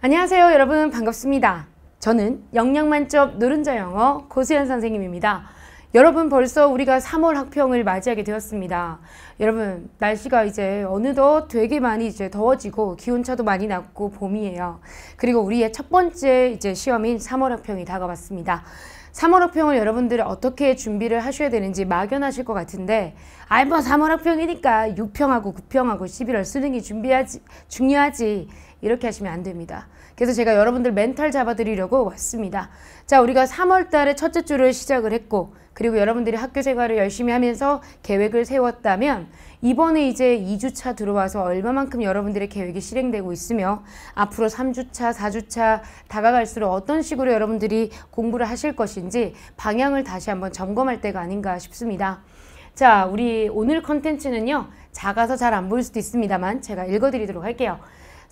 안녕하세요 여러분 반갑습니다. 저는 영양만점 노른자 영어 고수현 선생님입니다. 여러분 벌써 우리가 3월 학평을 맞이하게 되었습니다. 여러분 날씨가 이제 어느덧 되게 많이 이제 더워지고 기온차도 많이 났고 봄이에요. 그리고 우리의 첫 번째 이제 시험인 3월 학평이 다가왔습니다. 3월 학평을 여러분들이 어떻게 준비를 하셔야 되는지 막연하실 것 같은데 아이뭐 3월 학평이니까 6평하고 9평하고 11월 쓰는 게 준비하지 중요하지 이렇게 하시면 안 됩니다. 그래서 제가 여러분들 멘탈 잡아드리려고 왔습니다. 자, 우리가 3월 달에 첫째 주를 시작을 했고, 그리고 여러분들이 학교 생활을 열심히 하면서 계획을 세웠다면, 이번에 이제 2주차 들어와서 얼마만큼 여러분들의 계획이 실행되고 있으며, 앞으로 3주차, 4주차 다가갈수록 어떤 식으로 여러분들이 공부를 하실 것인지 방향을 다시 한번 점검할 때가 아닌가 싶습니다. 자, 우리 오늘 컨텐츠는요, 작아서 잘 안 보일 수도 있습니다만 제가 읽어드리도록 할게요.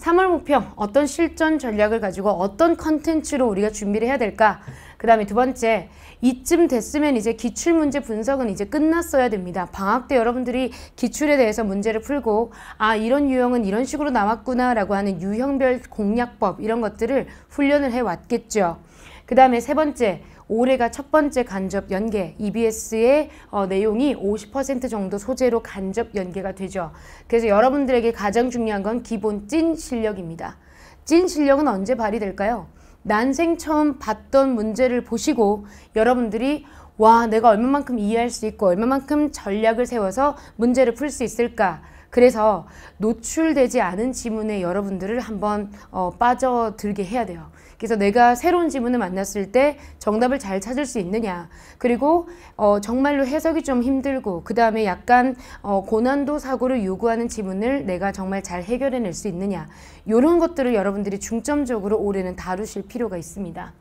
3월 목표 어떤 실전 전략을 가지고 어떤 컨텐츠로 우리가 준비를 해야 될까 그 다음에 두 번째 이쯤 됐으면 이제 기출문제 분석은 이제 끝났어야 됩니다. 방학 때 여러분들이 기출에 대해서 문제를 풀고 아 이런 유형은 이런 식으로 나왔구나 라고 하는 유형별 공략법 이런 것들을 훈련을 해왔겠죠. 그 다음에 세 번째 올해가 첫 번째 간접 연계 EBS의 어, 내용이 50% 정도 소재로 간접 연계가 되죠. 그래서 여러분들에게 가장 중요한 건 기본 찐 실력입니다. 찐 실력은 언제 발휘될까요? 난생 처음 봤던 문제를 보시고 여러분들이 와, 내가 얼마만큼 이해할 수 있고 얼마만큼 전략을 세워서 문제를 풀 수 있을까? 그래서 노출되지 않은 지문에 여러분들을 한번 어, 빠져들게 해야 돼요. 그래서 내가 새로운 지문을 만났을 때 정답을 잘 찾을 수 있느냐 그리고 어, 정말로 해석이 좀 힘들고 그 다음에 약간 어, 고난도 사고를 요구하는 지문을 내가 정말 잘 해결해낼 수 있느냐 이런 것들을 여러분들이 중점적으로 올해는 다루실 필요가 있습니다.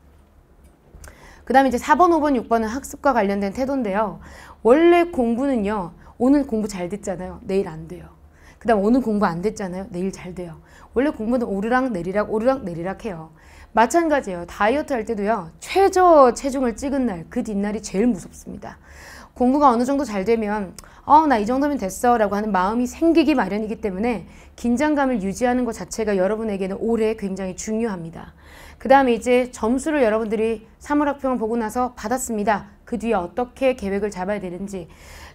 그 다음에 이제 4번, 5번, 6번은 학습과 관련된 태도인데요. 원래 공부는요. 오늘 공부 잘 됐잖아요. 내일 안 돼요. 그 다음 오늘 공부 안 됐잖아요. 내일 잘 돼요. 원래 공부는 오르락 내리락 오르락 내리락 해요. 마찬가지예요. 다이어트 할 때도요. 최저 체중을 찍은 날그 뒷날이 제일 무섭습니다. 공부가 어느 정도 잘 되면 어, 나 이 정도면 됐어 라고 하는 마음이 생기기 마련이기 때문에 긴장감을 유지하는 것 자체가 여러분에게는 올해 굉장히 중요합니다. 그 다음에 이제 점수를 여러분들이 3월 학평을 보고 나서 받았습니다. 그 뒤에 어떻게 계획을 잡아야 되는지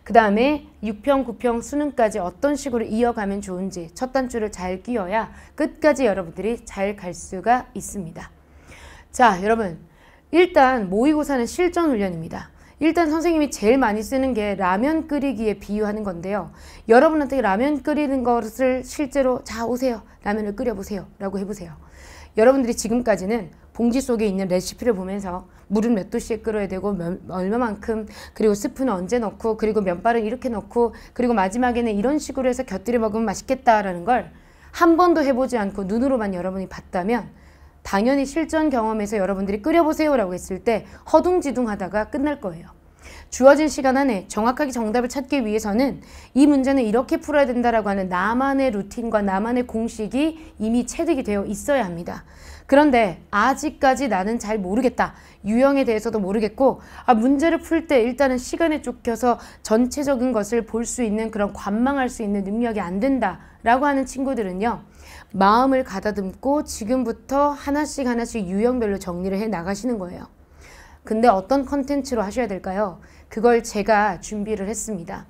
그 다음에 6평, 9평, 수능까지 어떤 식으로 이어가면 좋은지 첫 단추를 잘 끼워야 끝까지 여러분들이 잘 갈 수가 있습니다. 자 여러분 일단 모의고사는 실전 훈련입니다. 일단 선생님이 제일 많이 쓰는 게 라면 끓이기에 비유하는 건데요. 여러분한테 라면 끓이는 것을 실제로 자 오세요. 라면을 끓여보세요. 라고 해보세요. 여러분들이 지금까지는 봉지 속에 있는 레시피를 보면서 물은 몇 도씨에 끓어야 되고 얼마만큼 그리고 스프는 언제 넣고 그리고 면발은 이렇게 넣고 그리고 마지막에는 이런 식으로 해서 곁들여 먹으면 맛있겠다라는 걸 한 번도 해보지 않고 눈으로만 여러분이 봤다면 당연히 실전 경험에서 여러분들이 끓여보세요라고 했을 때 허둥지둥하다가 끝날 거예요. 주어진 시간 안에 정확하게 정답을 찾기 위해서는 이 문제는 이렇게 풀어야 된다라고 하는 나만의 루틴과 나만의 공식이 이미 체득이 되어 있어야 합니다. 그런데 아직까지 나는 잘 모르겠다. 유형에 대해서도 모르겠고 아, 문제를 풀 때 일단은 시간에 쫓겨서 전체적인 것을 볼 수 있는 그런 관망할 수 있는 능력이 안 된다라고 하는 친구들은요. 마음을 가다듬고 지금부터 하나씩 하나씩 유형별로 정리를 해 나가시는 거예요. 근데 어떤 컨텐츠로 하셔야 될까요? 그걸 제가 준비를 했습니다.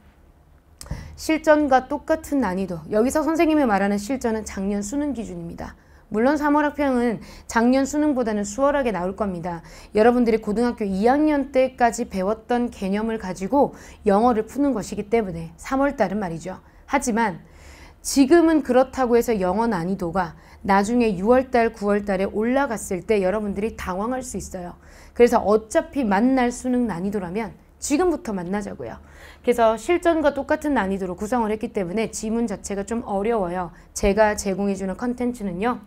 실전과 똑같은 난이도. 여기서 선생님이 말하는 실전은 작년 수능 기준입니다. 물론 3월 학평은 작년 수능보다는 수월하게 나올 겁니다. 여러분들이 고등학교 2학년 때까지 배웠던 개념을 가지고 영어를 푸는 것이기 때문에 3월 달은 말이죠. 하지만 지금은 그렇다고 해서 영어 난이도가 나중에 6월달, 9월달에 올라갔을 때 여러분들이 당황할 수 있어요. 그래서 어차피 만날 수능 난이도라면 지금부터 만나자고요. 그래서 실전과 똑같은 난이도로 구성을 했기 때문에 지문 자체가 좀 어려워요. 제가 제공해주는 컨텐츠는요.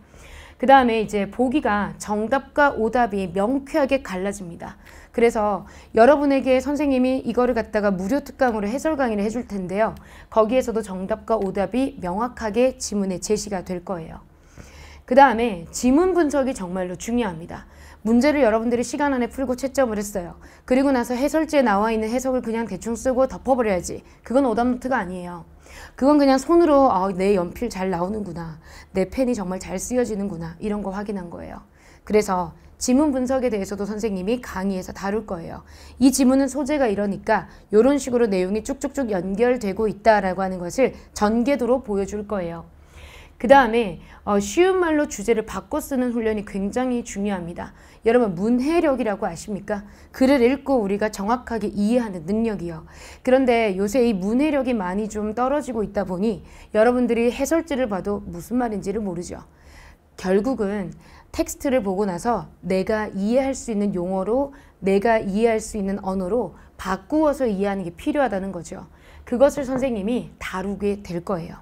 그 다음에 이제 보기가 정답과 오답이 명쾌하게 갈라집니다. 그래서 여러분에게 선생님이 이거를 갖다가 무료 특강으로 해설 강의를 해줄 텐데요. 거기에서도 정답과 오답이 명확하게 지문에 제시가 될 거예요. 그 다음에 지문 분석이 정말로 중요합니다. 문제를 여러분들이 시간 안에 풀고 채점을 했어요. 그리고 나서 해설지에 나와 있는 해석을 그냥 대충 쓰고 덮어버려야지. 그건 오답노트가 아니에요. 그건 그냥 손으로 어, 내 연필 잘 나오는구나. 내 펜이 정말 잘 쓰여지는구나. 이런 거 확인한 거예요. 그래서 지문 분석에 대해서도 선생님이 강의에서 다룰 거예요. 이 지문은 소재가 이러니까 이런 식으로 내용이 쭉쭉쭉 연결되고 있다라고 하는 것을 전개도로 보여줄 거예요. 그 다음에 어, 쉬운 말로 주제를 바꿔 쓰는 훈련이 굉장히 중요합니다. 여러분 문해력이라고 아십니까? 글을 읽고 우리가 정확하게 이해하는 능력이요. 그런데 요새 이 문해력이 많이 좀 떨어지고 있다 보니 여러분들이 해설지를 봐도 무슨 말인지를 모르죠. 결국은 텍스트를 보고 나서 내가 이해할 수 있는 용어로 내가 이해할 수 있는 언어로 바꾸어서 이해하는 게 필요하다는 거죠. 그것을 선생님이 다루게 될 거예요.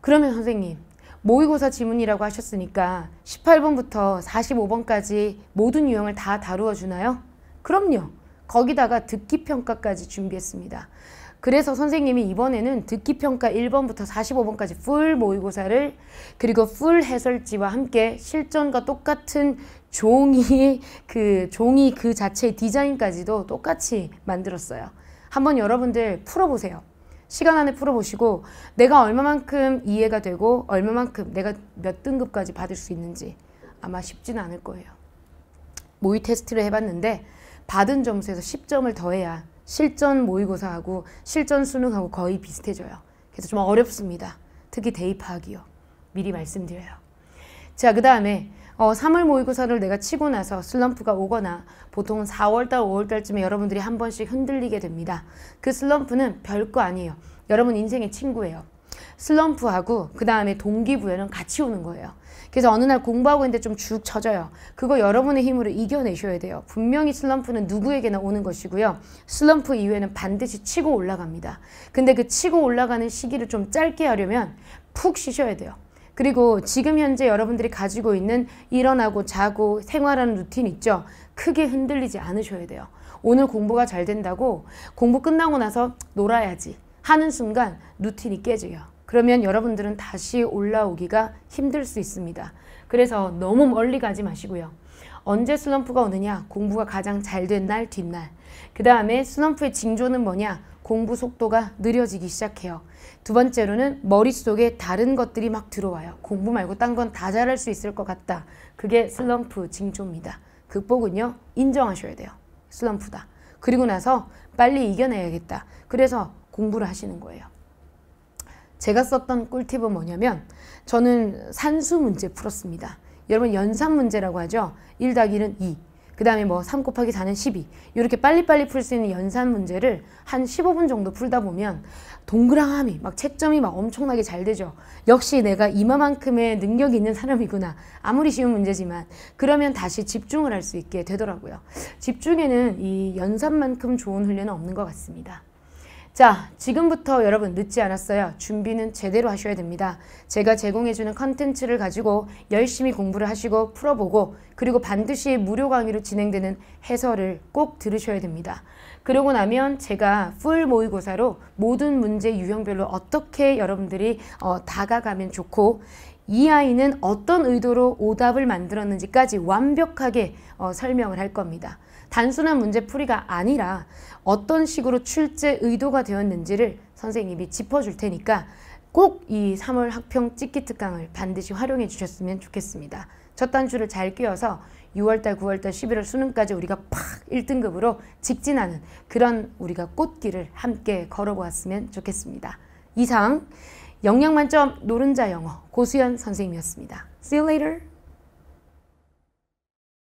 그러면 선생님 모의고사 지문이라고 하셨으니까 18번부터 45번까지 모든 유형을 다 다루어 주나요? 그럼요. 거기다가 듣기 평가까지 준비했습니다. 그래서 선생님이 이번에는 듣기 평가 1번부터 45번까지 풀 모의고사를 그리고 풀 해설지와 함께 실전과 똑같은 종이 그 종이 그 자체의 디자인까지도 똑같이 만들었어요. 한번 여러분들 풀어보세요. 시간 안에 풀어보시고 내가 얼마만큼 이해가 되고 얼마만큼 내가 몇 등급까지 받을 수 있는지 아마 쉽지는 않을 거예요. 모의 테스트를 해봤는데 받은 점수에서 10점을 더해야 실전 모의고사하고 실전 수능하고 거의 비슷해져요. 그래서 좀 어렵습니다. 특히 대입하기요. 미리 말씀드려요. 자, 그 다음에 어, 3월 모의고사를 내가 치고 나서 슬럼프가 오거나 보통 4월달, 5월달쯤에 여러분들이 한 번씩 흔들리게 됩니다. 그 슬럼프는 별거 아니에요. 여러분 인생의 친구예요. 슬럼프하고 그 다음에 동기부여는 같이 오는 거예요. 그래서 어느 날 공부하고 있는데 좀죽쳐져요 그거 여러분의 힘으로 이겨내셔야 돼요. 분명히 슬럼프는 누구에게나 오는 것이고요. 슬럼프 이후에는 반드시 치고 올라갑니다. 근데 그 치고 올라가는 시기를 좀 짧게 하려면 푹 쉬셔야 돼요. 그리고 지금 현재 여러분들이 가지고 있는 일어나고 자고 생활하는 루틴 있죠? 크게 흔들리지 않으셔야 돼요. 오늘 공부가 잘 된다고 공부 끝나고 나서 놀아야지 하는 순간 루틴이 깨져요. 그러면 여러분들은 다시 올라오기가 힘들 수 있습니다. 그래서 너무 멀리 가지 마시고요. 언제 슬럼프가 오느냐? 공부가 가장 잘 된 날, 뒷날. 그 다음에 슬럼프의 징조는 뭐냐? 공부 속도가 느려지기 시작해요. 두 번째로는 머릿속에 다른 것들이 막 들어와요. 공부 말고 딴 건 다 잘할 수 있을 것 같다. 그게 슬럼프 징조입니다. 극복은요. 인정하셔야 돼요. 슬럼프다. 그리고 나서 빨리 이겨내야겠다. 그래서 공부를 하시는 거예요. 제가 썼던 꿀팁은 뭐냐면 저는 산수 문제 풀었습니다. 여러분 연산 문제라고 하죠. 1다하기는 2. 그 다음에 뭐3 곱하기 4는 12 이렇게 빨리빨리 풀 수 있는 연산 문제를 한 15분 정도 풀다 보면 동그라함이막 채점이 막 엄청나게 잘 되죠. 역시 내가 이마만큼의 능력이 있는 사람이구나. 아무리 쉬운 문제지만 그러면 다시 집중을 할 수 있게 되더라고요. 집중에는 이 연산만큼 좋은 훈련은 없는 것 같습니다. 자, 지금부터 여러분 늦지 않았어요. 준비는 제대로 하셔야 됩니다. 제가 제공해주는 컨텐츠를 가지고 열심히 공부를 하시고 풀어보고 그리고 반드시 무료 강의로 진행되는 해설을 꼭 들으셔야 됩니다. 그러고 나면 제가 풀 모의고사로 모든 문제 유형별로 어떻게 여러분들이 어, 다가가면 좋고 이 아이는 어떤 의도로 오답을 만들었는지까지 완벽하게 어, 설명을 할 겁니다. 단순한 문제풀이가 아니라 어떤 식으로 출제 의도가 되었는지를 선생님이 짚어줄 테니까 꼭 이 3월 학평 찍기 특강을 반드시 활용해 주셨으면 좋겠습니다. 첫 단추를 잘 끼워서 6월달, 9월달, 11월 수능까지 우리가 팍 1등급으로 직진하는 그런 우리가 꽃길을 함께 걸어보았으면 좋겠습니다. 이상 영양만점 노른자 영어 고수연 선생님이었습니다. See you later!